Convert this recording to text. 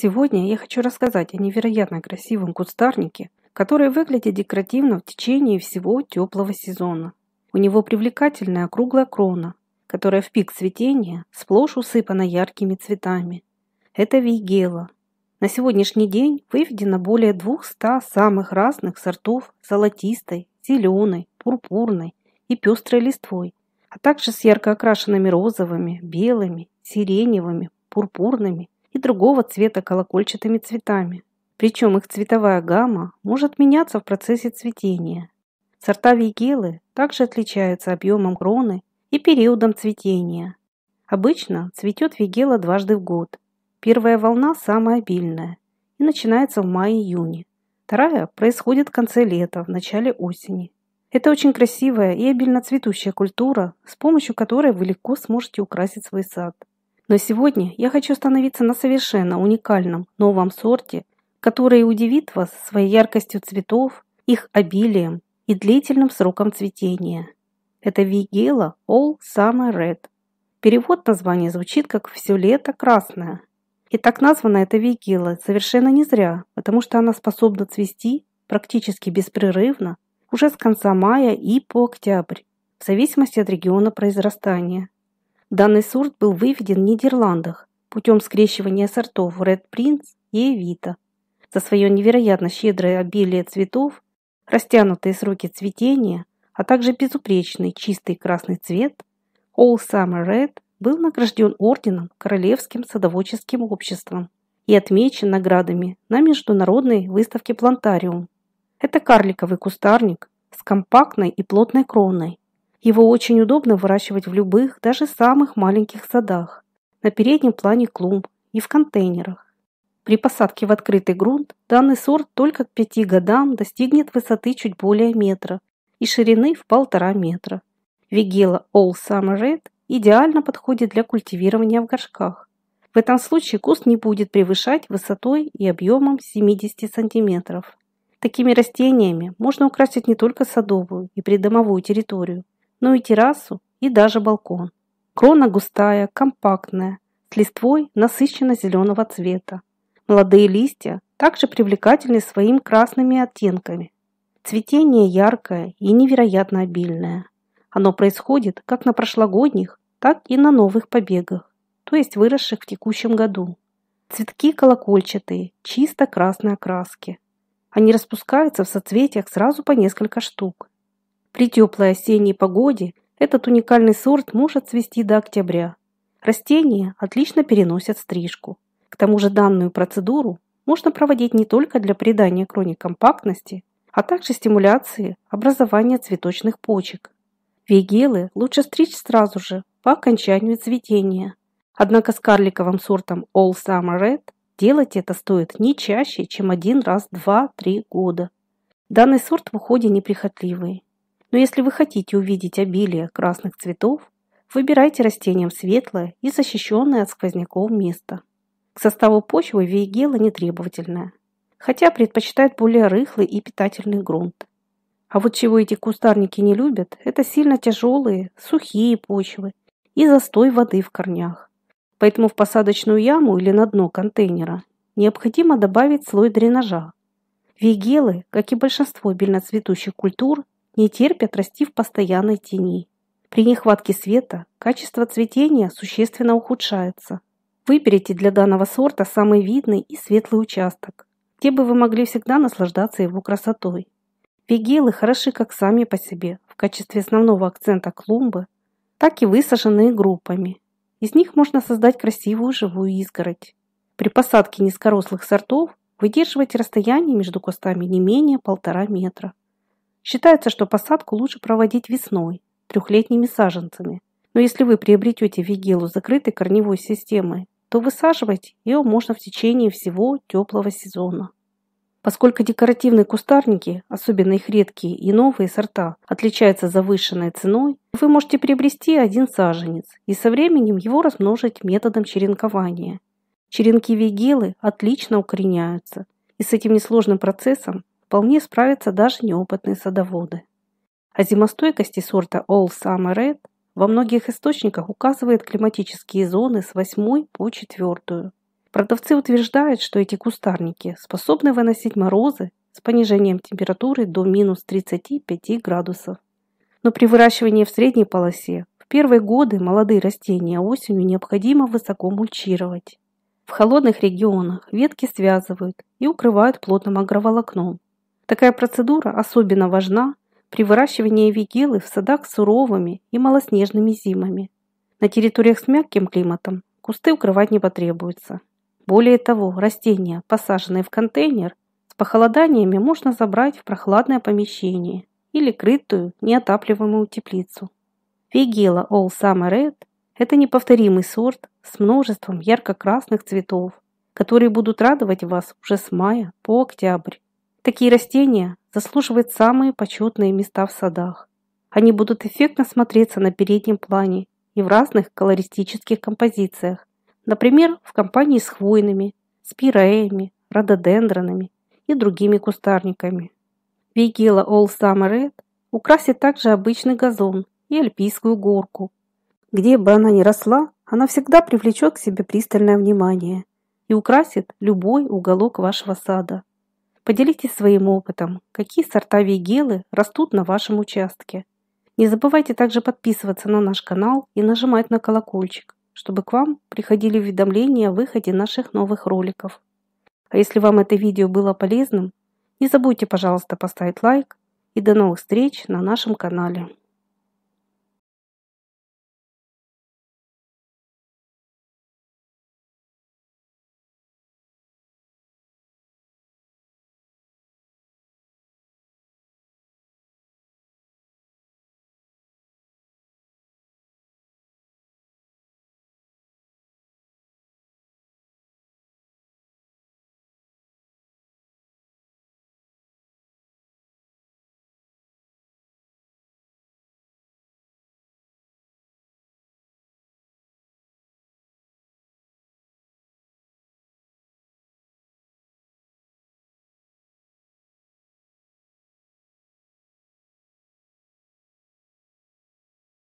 Сегодня я хочу рассказать о невероятно красивом кустарнике, который выглядит декоративно в течение всего теплого сезона. У него привлекательная круглая крона, которая в пик цветения сплошь усыпана яркими цветами. Это вейгела. На сегодняшний день выведено более 200 самых разных сортов золотистой, зеленой, пурпурной и пестрой листвой, а также с ярко окрашенными розовыми, белыми, сиреневыми, пурпурными и другого цвета колокольчатыми цветами. Причем их цветовая гамма может меняться в процессе цветения. Сорта вигелы также отличаются объемом кроны и периодом цветения. Обычно цветет вигела дважды в год. Первая волна самая обильная и начинается в мае-июне. Вторая происходит в конце лета, в начале осени. Это очень красивая и обильно цветущая культура, с помощью которой вы легко сможете украсить свой сад. Но сегодня я хочу остановиться на совершенно уникальном новом сорте, который удивит вас своей яркостью цветов, их обилием и длительным сроком цветения. Это Вигела All Summer Red. Перевод названия звучит как «все лето красное». И так названа эта Вигела совершенно не зря, потому что она способна цвести практически беспрерывно уже с конца мая и по октябрь, в зависимости от региона произрастания. Данный сорт был выведен в Нидерландах путем скрещивания сортов Red Prince и Evita. За свое невероятно щедрое обилие цветов, растянутые сроки цветения, а также безупречный чистый красный цвет, All Summer Red был награжден орденом Королевским садоводческим обществом и отмечен наградами на международной выставке «Плантариум». Это карликовый кустарник с компактной и плотной кроной, его очень удобно выращивать в любых, даже самых маленьких садах, на переднем плане клумб и в контейнерах. При посадке в открытый грунт данный сорт только к 5 годам достигнет высоты чуть более метра и ширины в полтора метра. Вигела All Summer Red идеально подходит для культивирования в горшках. В этом случае куст не будет превышать высотой и объемом 70 см. Такими растениями можно украсить не только садовую и придомовую территорию, но ну и террасу, и даже балкон. Крона густая, компактная, с листвой насыщенно-зеленого цвета. Молодые листья также привлекательны своим красными оттенками. Цветение яркое и невероятно обильное. Оно происходит как на прошлогодних, так и на новых побегах, то есть выросших в текущем году. Цветки колокольчатые, чисто красной окраски. Они распускаются в соцветиях сразу по несколько штук. При теплой осенней погоде этот уникальный сорт может цвести до октября. Растения отлично переносят стрижку. К тому же данную процедуру можно проводить не только для придания кроне компактности, а также стимуляции образования цветочных почек. Вегелы лучше стричь сразу же, по окончанию цветения. Однако с карликовым сортом All Summer Red делать это стоит не чаще, чем один раз в 2-3 года. Данный сорт в уходе неприхотливый. Но если вы хотите увидеть обилие красных цветов, выбирайте растениям светлое и защищенное от сквозняков место. К составу почвы веегела нетребовательная, хотя предпочитает более рыхлый и питательный грунт. А вот чего эти кустарники не любят, это сильно тяжелые, сухие почвы и застой воды в корнях. Поэтому в посадочную яму или на дно контейнера необходимо добавить слой дренажа. Вегелы, как и большинство бельноцветущих культур, не терпят расти в постоянной тени. При нехватке света качество цветения существенно ухудшается. Выберите для данного сорта самый видный и светлый участок, где бы вы могли всегда наслаждаться его красотой. Пигелы хороши как сами по себе в качестве основного акцента клумбы, так и высаженные группами. Из них можно создать красивую живую изгородь. При посадке низкорослых сортов выдерживайте расстояние между кустами не менее полтора метра. Считается, что посадку лучше проводить весной, трехлетними саженцами. Но если вы приобретете вигелу закрытой корневой системой, то высаживать ее можно в течение всего теплого сезона. Поскольку декоративные кустарники, особенно их редкие и новые сорта, отличаются завышенной ценой, вы можете приобрести один саженец и со временем его размножить методом черенкования. Черенки вигелы отлично укореняются, и с этим несложным процессом вполне справятся даже неопытные садоводы. О а зимостойкости сорта All Summer Red во многих источниках указывают климатические зоны с 8 по 4. Продавцы утверждают, что эти кустарники способны выносить морозы с понижением температуры до минус 35 градусов. Но при выращивании в средней полосе в первые годы молодые растения осенью необходимо высоко мульчировать. В холодных регионах ветки связывают и укрывают плотным агроволокном, Такая процедура особенно важна при выращивании вигелы в садах с суровыми и малоснежными зимами. На территориях с мягким климатом кусты укрывать не потребуется. Более того, растения, посаженные в контейнер, с похолоданиями можно забрать в прохладное помещение или крытую неотапливаемую теплицу. Вигела All Summer Red – это неповторимый сорт с множеством ярко-красных цветов, которые будут радовать вас уже с мая по октябрь. Такие растения заслуживают самые почетные места в садах. Они будут эффектно смотреться на переднем плане и в разных колористических композициях, например, в компании с хвойными, спиреями, рододендронами и другими кустарниками. Вигела All Summer Red украсит также обычный газон и альпийскую горку. Где бы она ни росла, она всегда привлечет к себе пристальное внимание и украсит любой уголок вашего сада. Поделитесь своим опытом, какие сорта вегелы растут на вашем участке. Не забывайте также подписываться на наш канал и нажимать на колокольчик, чтобы к вам приходили уведомления о выходе наших новых роликов. А если вам это видео было полезным, не забудьте, пожалуйста, поставить лайк и до новых встреч на нашем канале.